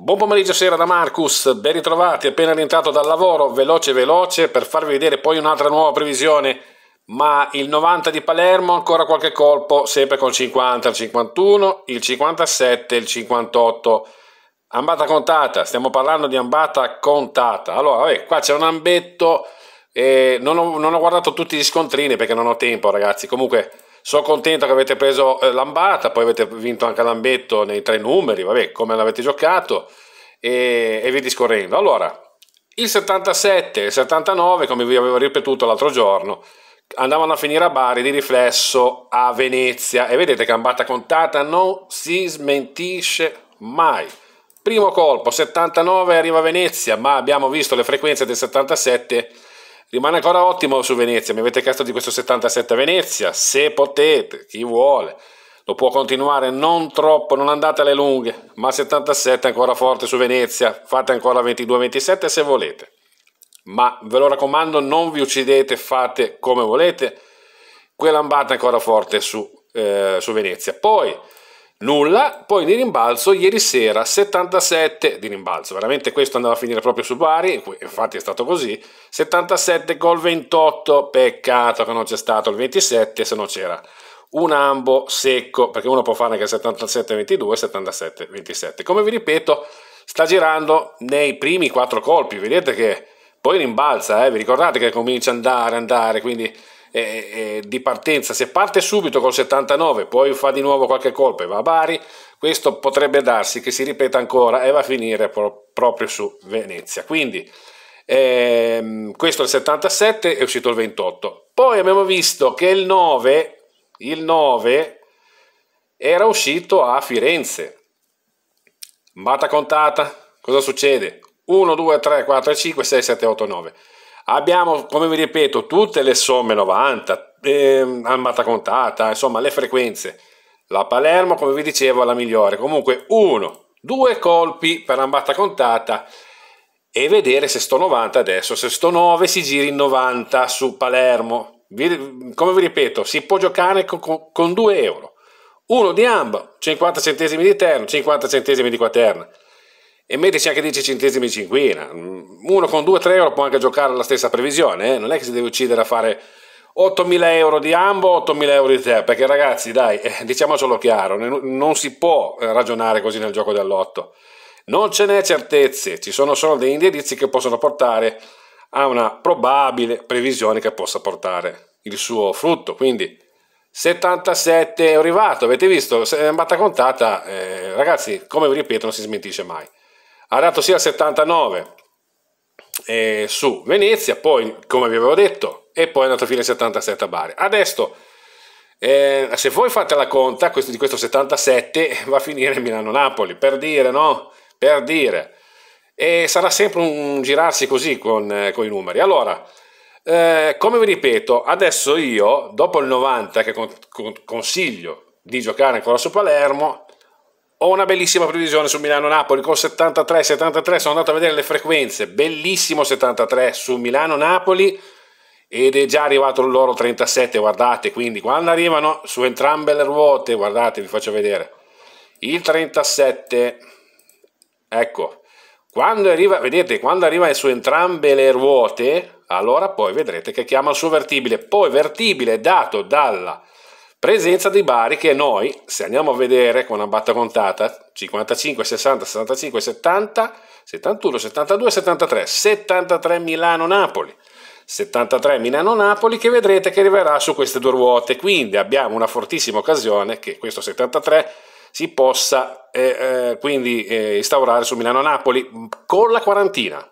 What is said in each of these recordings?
Buon pomeriggio sera da Marcus, ben ritrovati, appena rientrato dal lavoro, veloce veloce per farvi vedere poi un'altra nuova previsione, ma il 90 di Palermo ancora qualche colpo, sempre con 50, il 51, il 57, il 58, ambata contata, stiamo parlando di ambata contata, allora vabbè, qua c'è un ambetto, eh, non, ho, non ho guardato tutti gli scontrini perché non ho tempo ragazzi, comunque sono contento che avete preso eh, Lambata, poi avete vinto anche Lambetto nei tre numeri, vabbè, come l'avete giocato e, e via discorrendo. Allora, il 77 e il 79, come vi avevo ripetuto l'altro giorno, andavano a finire a Bari di riflesso a Venezia e vedete che Lambata Contata non si smentisce mai. Primo colpo 79 arriva a Venezia, ma abbiamo visto le frequenze del 77 Rimane ancora ottimo su Venezia, mi avete chiesto di questo 77 Venezia, se potete, chi vuole, lo può continuare, non troppo, non andate alle lunghe, ma 77 è ancora forte su Venezia, fate ancora 22-27 se volete. Ma ve lo raccomando, non vi uccidete, fate come volete. Quella ambata è ancora forte su, eh, su Venezia. Poi Nulla, poi di rimbalzo ieri sera 77 di rimbalzo, veramente questo andava a finire proprio su Bari, infatti è stato così, 77 gol 28, peccato che non c'è stato il 27 se no c'era un ambo secco, perché uno può fare anche 77-22, 77-27. Come vi ripeto, sta girando nei primi quattro colpi, vedete che poi rimbalza, eh? vi ricordate che comincia ad andare, andare, quindi eh, eh, di partenza, se parte subito col 79, poi fa di nuovo qualche colpo e va a Bari, questo potrebbe darsi che si ripeta ancora e va a finire pro proprio su Venezia. Quindi ehm, questo è il 77, è uscito il 28. Poi abbiamo visto che il 9, il 9 era uscito a Firenze. Bata contata, cosa succede? 1, 2, 3, 4, 5, 6, 7, 8, 9. Abbiamo, come vi ripeto, tutte le somme 90, eh, armata contata, insomma le frequenze. La Palermo, come vi dicevo, è la migliore. Comunque, uno, due colpi per armata contata e vedere se sto 90 adesso, se sto 9 si giri in 90 su Palermo. come vi ripeto, si può giocare con, con 2 euro. Uno di ambo, 50 centesimi di terno, 50 centesimi di quaterna e mettici anche 10 centesimi in cinquina. Mm, uno con 2-3 euro può anche giocare alla stessa previsione, eh? non è che si deve uccidere a fare 8.000 euro di ambo, 8.000 euro di te, perché ragazzi dai, eh, diciamocelo chiaro, non si può eh, ragionare così nel gioco dell'otto. Non ce n'è certezze, ci sono solo degli indirizzi che possono portare a una probabile previsione che possa portare il suo frutto, quindi 77 è arrivato, avete visto? Se è andata contata, eh, ragazzi, come vi ripeto, non si smentisce mai ha dato sia il 79 eh, su Venezia, poi come vi avevo detto, e poi è andato fino al 77 a Bari. Adesso, eh, se voi fate la conta questo, di questo 77, va a finire Milano-Napoli, per dire, no? Per dire. E sarà sempre un girarsi così con, eh, con i numeri. Allora, eh, come vi ripeto, adesso io, dopo il 90, che con, con, consiglio di giocare ancora su Palermo, ho una bellissima previsione su Milano-Napoli con 73-73, sono andato a vedere le frequenze, bellissimo 73 su Milano-Napoli ed è già arrivato il loro 37, guardate, quindi quando arrivano su entrambe le ruote, guardate, vi faccio vedere, il 37, ecco, quando arriva, vedete, quando arriva su entrambe le ruote, allora poi vedrete che chiama il suo vertibile, poi vertibile dato dalla Presenza dei Bari che noi, se andiamo a vedere con una batta contata, 55, 60, 65, 70, 71, 72, 73, 73 Milano-Napoli. 73 Milano-Napoli che vedrete che arriverà su queste due ruote, quindi abbiamo una fortissima occasione che questo 73 si possa eh, eh, quindi eh, instaurare su Milano-Napoli mm, con la quarantina,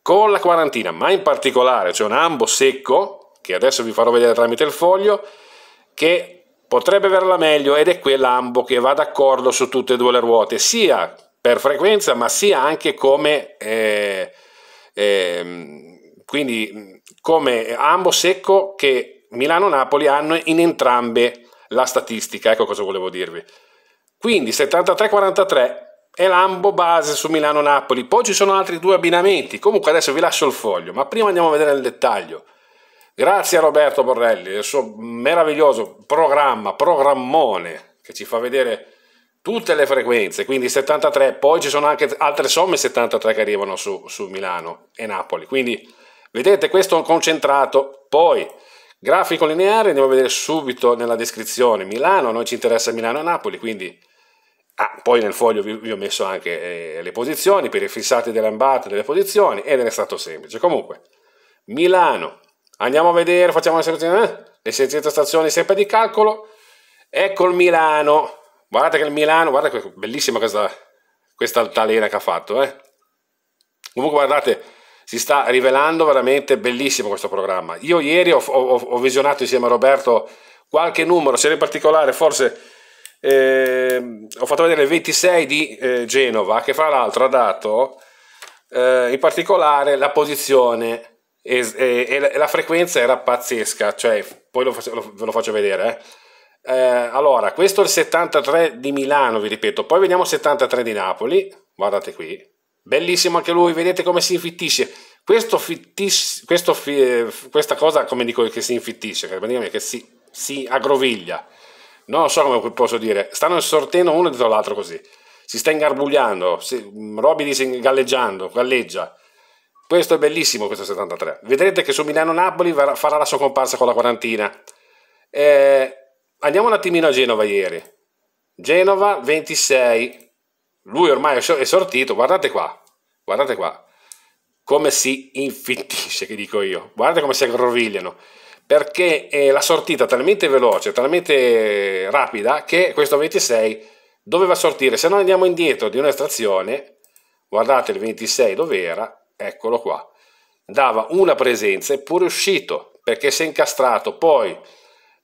con la quarantina, ma in particolare c'è cioè un ambo secco che adesso vi farò vedere tramite il foglio che potrebbe averla meglio ed è quella Ambo che va d'accordo su tutte e due le ruote, sia per frequenza ma sia anche come... Eh, eh, quindi come Ambo Secco che Milano-Napoli hanno in entrambe la statistica, ecco cosa volevo dirvi. Quindi 73-43 è l'ambo base su Milano-Napoli, poi ci sono altri due abbinamenti, comunque adesso vi lascio il foglio, ma prima andiamo a vedere nel dettaglio. Grazie a Roberto Borrelli, il suo meraviglioso programma, programmone, che ci fa vedere tutte le frequenze, quindi 73, poi ci sono anche altre somme 73 che arrivano su, su Milano e Napoli, quindi vedete questo è un concentrato, poi grafico lineare andiamo a vedere subito nella descrizione Milano, a noi ci interessa Milano e Napoli, quindi ah, poi nel foglio vi, vi ho messo anche eh, le posizioni per i fissati dell'ambato delle posizioni ed è stato semplice, comunque Milano Andiamo a vedere, facciamo eh? le selezioni, le 600 stazioni sempre di calcolo. Ecco il Milano. Guardate che il Milano, guardate che bellissima questa, questa altalena che ha fatto. Eh. Comunque guardate, si sta rivelando veramente bellissimo questo programma. Io ieri ho, ho, ho visionato insieme a Roberto qualche numero, se in particolare forse eh, ho fatto vedere il 26 di eh, Genova, che fra l'altro ha dato eh, in particolare la posizione e, e, e, la frequenza era pazzesca, cioè, poi lo, lo, ve lo faccio vedere. Eh. Eh, allora, questo è il 73 di Milano, vi ripeto, poi vediamo il 73 di Napoli, guardate qui, bellissimo anche lui, vedete come si infittisce. Questo fittisce, questo fi, questa cosa, come dico, che si infittisce, che che si, si agroviglia. Non so come posso dire, stanno sortendo uno dietro l'altro così. Si sta ingarbugliando, si, Roby dice galleggiando, galleggia questo è bellissimo, questo 73. Vedrete che su Milano-Napoli farà la sua comparsa con la quarantina. Eh, andiamo un attimino a Genova ieri. Genova 26. Lui ormai è sortito, guardate qua, guardate qua. Come si infittisce, che dico io. Guardate come si aggrovigliano. Perché eh, la sortita è talmente veloce, talmente rapida, che questo 26 doveva sortire. Se noi andiamo indietro di un'estrazione, guardate il 26 dove era, eccolo qua, dava una presenza eppure uscito, perché si è incastrato. Poi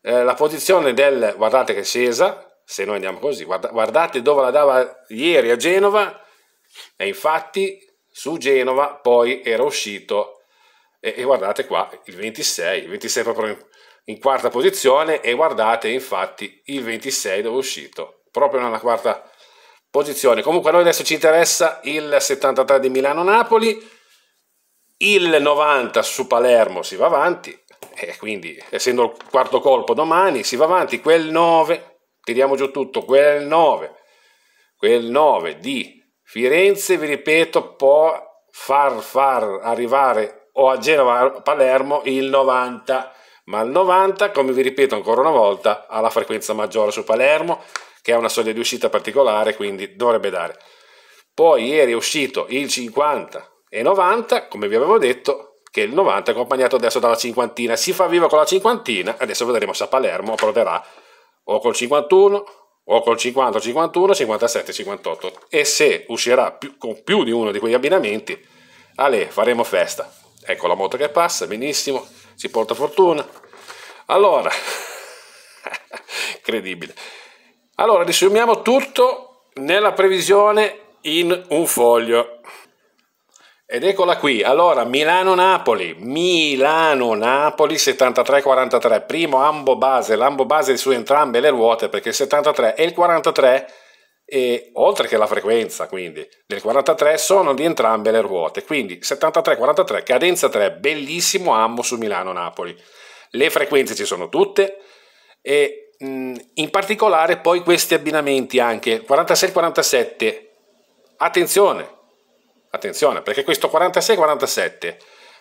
eh, la posizione del, guardate che è scesa, se noi andiamo così, guarda, guardate dove la dava ieri a Genova, e infatti su Genova poi era uscito, e, e guardate qua, il 26, il 26 proprio in, in quarta posizione, e guardate infatti il 26 dove è uscito, proprio nella quarta posizione. Comunque a noi adesso ci interessa il 73 di Milano-Napoli, il 90 su Palermo si va avanti, e quindi essendo il quarto colpo domani si va avanti, quel 9, tiriamo giù tutto, quel 9, quel 9 di Firenze, vi ripeto, può far, far arrivare o a Genova o Palermo il 90, ma il 90, come vi ripeto ancora una volta, ha la frequenza maggiore su Palermo, che ha una soglia di uscita particolare, quindi dovrebbe dare. Poi ieri è uscito il 50 e 90, come vi avevo detto, che il 90 è accompagnato adesso dalla cinquantina, si fa viva con la cinquantina, adesso vedremo se a Palermo proverà o col 51 o col 50, 51, 57, 58 e se uscirà più, con più di uno di quegli abbinamenti, Ale, faremo festa. Ecco la moto che passa, benissimo, si porta fortuna. Allora, incredibile. Allora, riassumiamo tutto nella previsione in un foglio. Ed eccola qui, allora Milano-Napoli, Milano-Napoli 73-43, primo ambo base, l'ambo base su entrambe le ruote perché il 73 e il 43, e, oltre che la frequenza quindi del 43, sono di entrambe le ruote, quindi 73-43, cadenza 3, bellissimo ambo su Milano-Napoli. Le frequenze ci sono tutte e mh, in particolare poi questi abbinamenti anche 46-47, attenzione! Attenzione, perché questo 46-47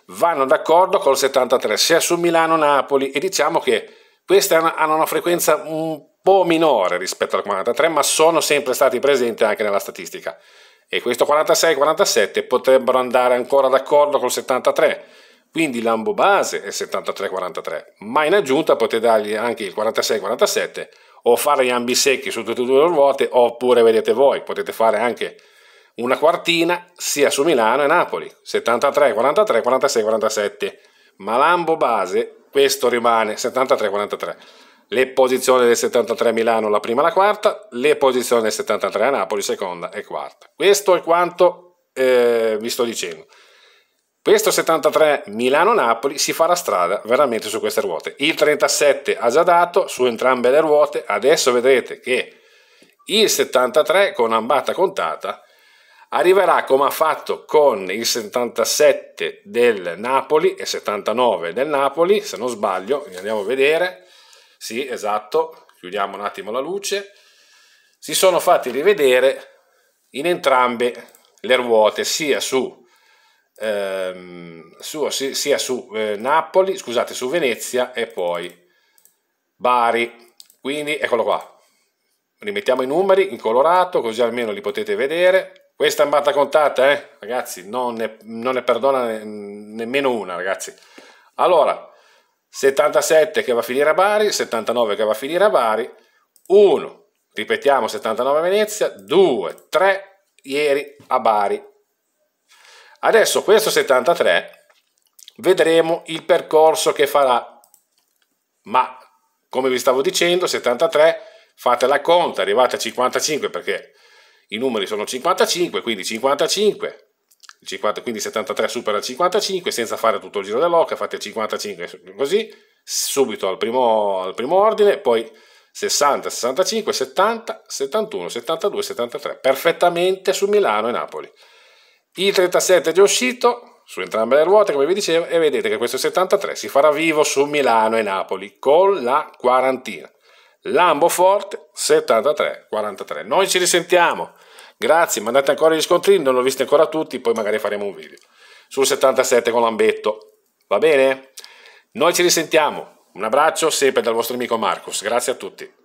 vanno d'accordo col 73 sia su Milano-Napoli e diciamo che queste hanno una frequenza un po' minore rispetto al 43, ma sono sempre stati presenti anche nella statistica. E questo 46-47 potrebbero andare ancora d'accordo col 73, quindi l'ambo base è 73-43, ma in aggiunta potete dargli anche il 46-47 o fare gli ambi secchi su tutte e due le ruote, oppure vedete voi, potete fare anche una quartina sia su Milano e Napoli, 73, 43, 46, 47. Ma l'ambo base, questo rimane 73, 43. Le posizioni del 73 a Milano, la prima e la quarta, le posizioni del 73 a Napoli, seconda e quarta. Questo è quanto eh, vi sto dicendo. Questo 73 Milano-Napoli si fa la strada veramente su queste ruote. Il 37 ha già dato su entrambe le ruote, adesso vedrete che il 73 con ambata contata arriverà come ha fatto con il 77 del Napoli e 79 del Napoli, se non sbaglio, andiamo a vedere, sì esatto, chiudiamo un attimo la luce, si sono fatti rivedere in entrambe le ruote, sia su, ehm, su, sia su eh, Napoli, scusate, su Venezia e poi Bari, quindi eccolo qua, rimettiamo i numeri in colorato così almeno li potete vedere, questa è andata contata, eh? Ragazzi, non ne, non ne perdona ne, nemmeno una, ragazzi. Allora, 77 che va a finire a Bari, 79 che va a finire a Bari, 1, ripetiamo 79 a Venezia, 2, 3 ieri a Bari. Adesso questo 73 vedremo il percorso che farà, ma come vi stavo dicendo 73 fate la conta, arrivate a 55 perché i numeri sono 55, quindi 55, 50, quindi 73 supera il 55, senza fare tutto il giro dell'oca, fate 55 così, subito al primo, al primo ordine, poi 60, 65, 70, 71, 72, 73, perfettamente su Milano e Napoli. Il 37 di uscito su entrambe le ruote, come vi dicevo, e vedete che questo 73 si farà vivo su Milano e Napoli con la quarantina. Lambofort 73-43. Noi ci risentiamo. Grazie, mandate ancora gli scontri, non l'ho visto ancora tutti, poi magari faremo un video sul 77 con Lambetto. Va bene? Noi ci risentiamo. Un abbraccio sempre dal vostro amico Marcus. Grazie a tutti.